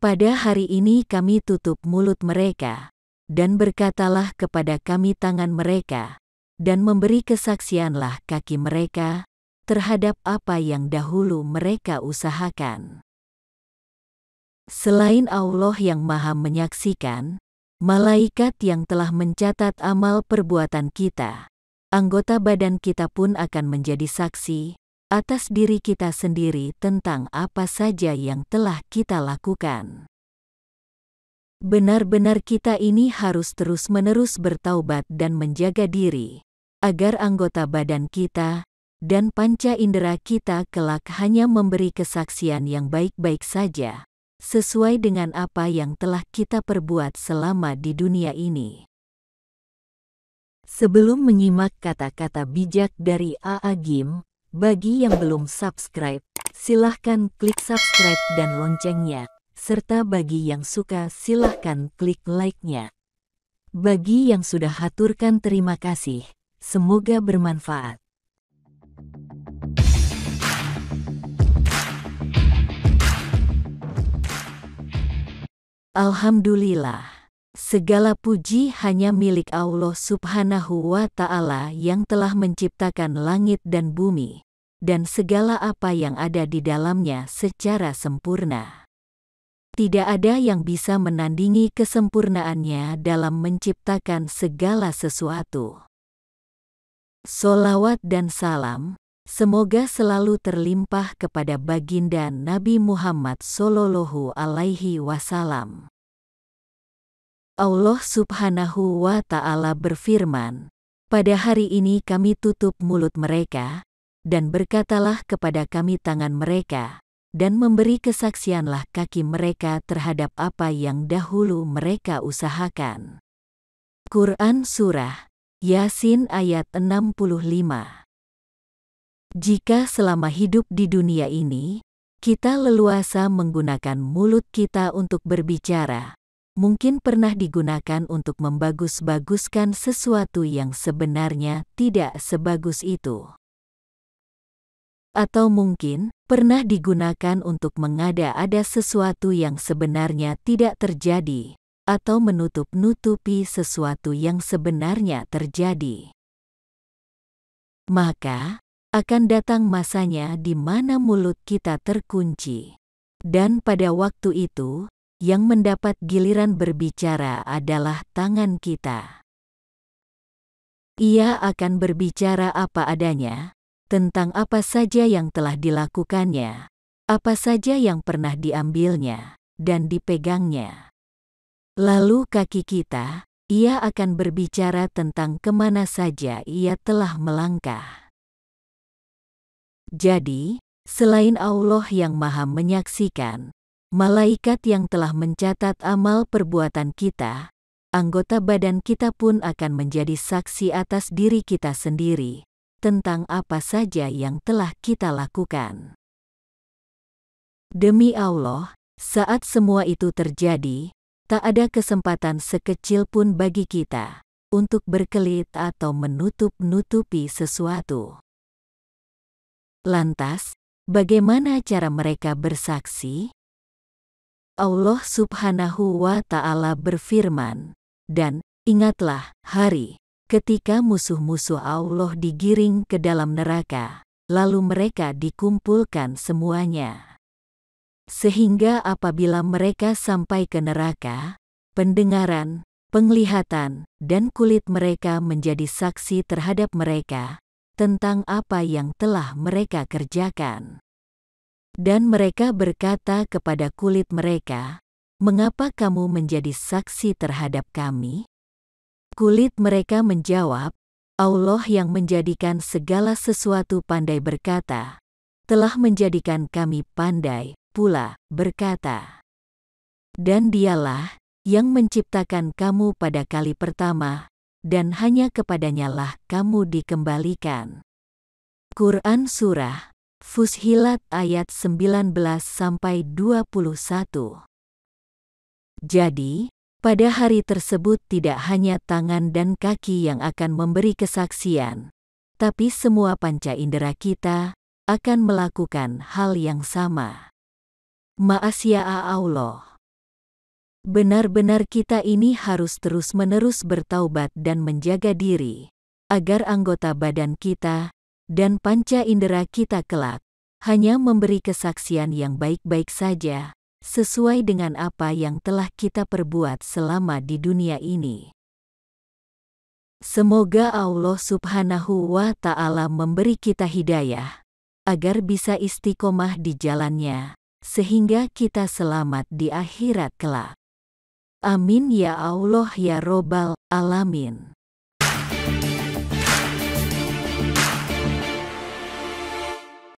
Pada hari ini kami tutup mulut mereka, dan berkatalah kepada kami tangan mereka, dan memberi kesaksianlah kaki mereka terhadap apa yang dahulu mereka usahakan. Selain Allah yang maha menyaksikan, malaikat yang telah mencatat amal perbuatan kita, anggota badan kita pun akan menjadi saksi, atas diri kita sendiri tentang apa saja yang telah kita lakukan. Benar-benar kita ini harus terus-menerus bertaubat dan menjaga diri, agar anggota badan kita dan panca indera kita kelak hanya memberi kesaksian yang baik-baik saja, sesuai dengan apa yang telah kita perbuat selama di dunia ini. Sebelum menyimak kata-kata bijak dari A.A. Gim, bagi yang belum subscribe, silahkan klik subscribe dan loncengnya, serta bagi yang suka silahkan klik like-nya. Bagi yang sudah haturkan terima kasih, semoga bermanfaat. Alhamdulillah, segala puji hanya milik Allah Subhanahu wa Ta'ala yang telah menciptakan langit dan bumi, dan segala apa yang ada di dalamnya secara sempurna. Tidak ada yang bisa menandingi kesempurnaannya dalam menciptakan segala sesuatu. Solawat dan salam, semoga selalu terlimpah kepada baginda Nabi Muhammad Sallallahu Alaihi Wasallam. Allah Subhanahu wa Ta'ala berfirman, "Pada hari ini kami tutup mulut mereka, dan berkatalah kepada kami tangan mereka, dan memberi kesaksianlah kaki mereka terhadap apa yang dahulu mereka usahakan. Quran Surah Yasin ayat 65 jika selama hidup di dunia ini, kita leluasa menggunakan mulut kita untuk berbicara, mungkin pernah digunakan untuk membagus-baguskan sesuatu yang sebenarnya tidak sebagus itu atau mungkin pernah digunakan untuk mengada-ada sesuatu yang sebenarnya tidak terjadi, atau menutup-nutupi sesuatu yang sebenarnya terjadi. Maka, akan datang masanya di mana mulut kita terkunci. Dan pada waktu itu, yang mendapat giliran berbicara adalah tangan kita. Ia akan berbicara apa adanya, tentang apa saja yang telah dilakukannya, apa saja yang pernah diambilnya, dan dipegangnya. Lalu kaki kita, ia akan berbicara tentang kemana saja ia telah melangkah. Jadi, selain Allah yang maha menyaksikan, malaikat yang telah mencatat amal perbuatan kita, anggota badan kita pun akan menjadi saksi atas diri kita sendiri, tentang apa saja yang telah kita lakukan. Demi Allah, saat semua itu terjadi, tak ada kesempatan sekecil pun bagi kita untuk berkelit atau menutup-nutupi sesuatu. Lantas, bagaimana cara mereka bersaksi? Allah Subhanahu wa Ta'ala berfirman, "Dan ingatlah hari ketika musuh-musuh Allah digiring ke dalam neraka, lalu mereka dikumpulkan semuanya. Sehingga apabila mereka sampai ke neraka, pendengaran, penglihatan, dan kulit mereka menjadi saksi terhadap mereka tentang apa yang telah mereka kerjakan. Dan mereka berkata kepada kulit mereka, Mengapa kamu menjadi saksi terhadap kami? Kulit mereka menjawab, Allah yang menjadikan segala sesuatu pandai berkata, telah menjadikan kami pandai pula berkata. Dan dialah yang menciptakan kamu pada kali pertama, dan hanya kepadanyalah kamu dikembalikan. Quran Surah Fushilat ayat 19-21 Jadi, pada hari tersebut tidak hanya tangan dan kaki yang akan memberi kesaksian, tapi semua panca indera kita akan melakukan hal yang sama. Maasya'a Allah. Benar-benar kita ini harus terus-menerus bertaubat dan menjaga diri, agar anggota badan kita dan panca indera kita kelak hanya memberi kesaksian yang baik-baik saja, sesuai dengan apa yang telah kita perbuat selama di dunia ini. Semoga Allah Subhanahu wa Ta'ala memberi kita hidayah agar bisa istiqomah di jalannya, sehingga kita selamat di akhirat kelak. Amin ya Allah ya Robbal Alamin.